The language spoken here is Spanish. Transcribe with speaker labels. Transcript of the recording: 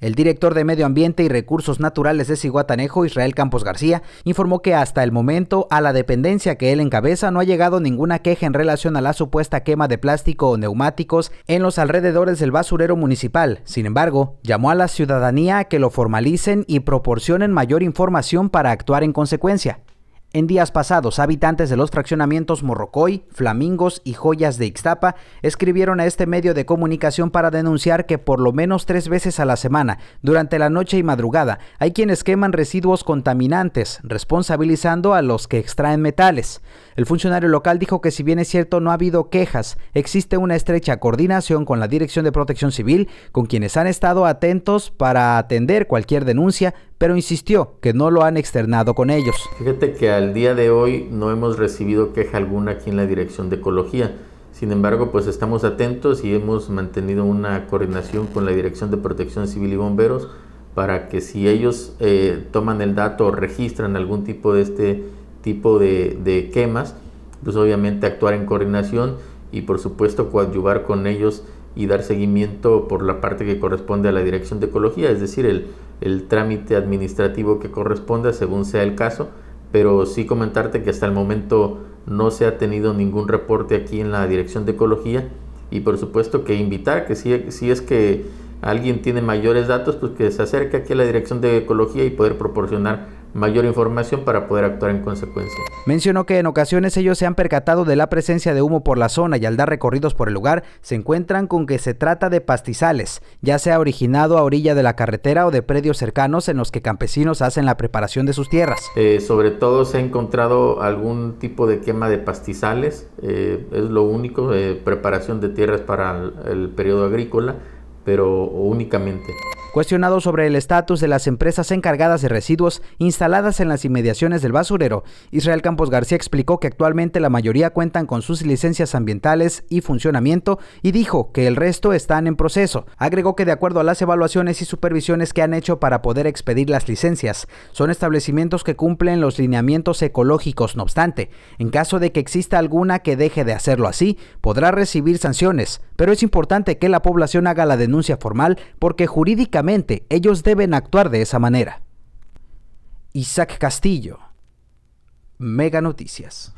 Speaker 1: El director de Medio Ambiente y Recursos Naturales de Ciguatanejo, Israel Campos García, informó que hasta el momento a la dependencia que él encabeza no ha llegado ninguna queja en relación a la supuesta quema de plástico o neumáticos en los alrededores del basurero municipal. Sin embargo, llamó a la ciudadanía a que lo formalicen y proporcionen mayor información para actuar en consecuencia. En días pasados, habitantes de los fraccionamientos Morrocoy, Flamingos y Joyas de Ixtapa escribieron a este medio de comunicación para denunciar que por lo menos tres veces a la semana, durante la noche y madrugada, hay quienes queman residuos contaminantes, responsabilizando a los que extraen metales. El funcionario local dijo que si bien es cierto no ha habido quejas, existe una estrecha coordinación con la Dirección de Protección Civil, con quienes han estado atentos para atender cualquier denuncia, pero insistió que no lo han externado con ellos.
Speaker 2: Fíjate que al día de hoy no hemos recibido queja alguna aquí en la Dirección de Ecología. Sin embargo, pues estamos atentos y hemos mantenido una coordinación con la Dirección de Protección Civil y Bomberos para que si ellos eh, toman el dato o registran algún tipo de este tipo de quemas, pues obviamente actuar en coordinación y por supuesto coadyuvar con ellos y dar seguimiento por la parte que corresponde a la Dirección de Ecología, es decir, el, el trámite administrativo que corresponda según sea el caso, pero sí comentarte que hasta el momento no se ha tenido ningún reporte aquí en la Dirección de Ecología y por supuesto que invitar que si, es que alguien tiene mayores datos, pues que se acerque aquí a la Dirección de Ecología y poder proporcionar mayor información para poder actuar en consecuencia.
Speaker 1: Mencionó que en ocasiones ellos se han percatado de la presencia de humo por la zona y al dar recorridos por el lugar se encuentran con que se trata de pastizales, ya sea originado a orilla de la carretera o de predios cercanos en los que campesinos hacen la preparación de sus tierras.
Speaker 2: Eh, sobre todo se ha encontrado algún tipo de quema de pastizales, eh, es lo único, eh, preparación de tierras para el, el periodo agrícola, pero únicamente.
Speaker 1: Cuestionado sobre el estatus de las empresas encargadas de residuos instaladas en las inmediaciones del basurero, Israel Campos García explicó que actualmente la mayoría cuentan con sus licencias ambientales y funcionamiento y dijo que el resto están en proceso. Agregó que de acuerdo a las evaluaciones y supervisiones que han hecho para poder expedir las licencias, son establecimientos que cumplen los lineamientos ecológicos, no obstante, en caso de que exista alguna que deje de hacerlo así, podrá recibir sanciones, pero es importante que la población haga la denuncia formal porque jurídicamente ellos deben actuar de esa manera. Isaac Castillo, Mega Noticias.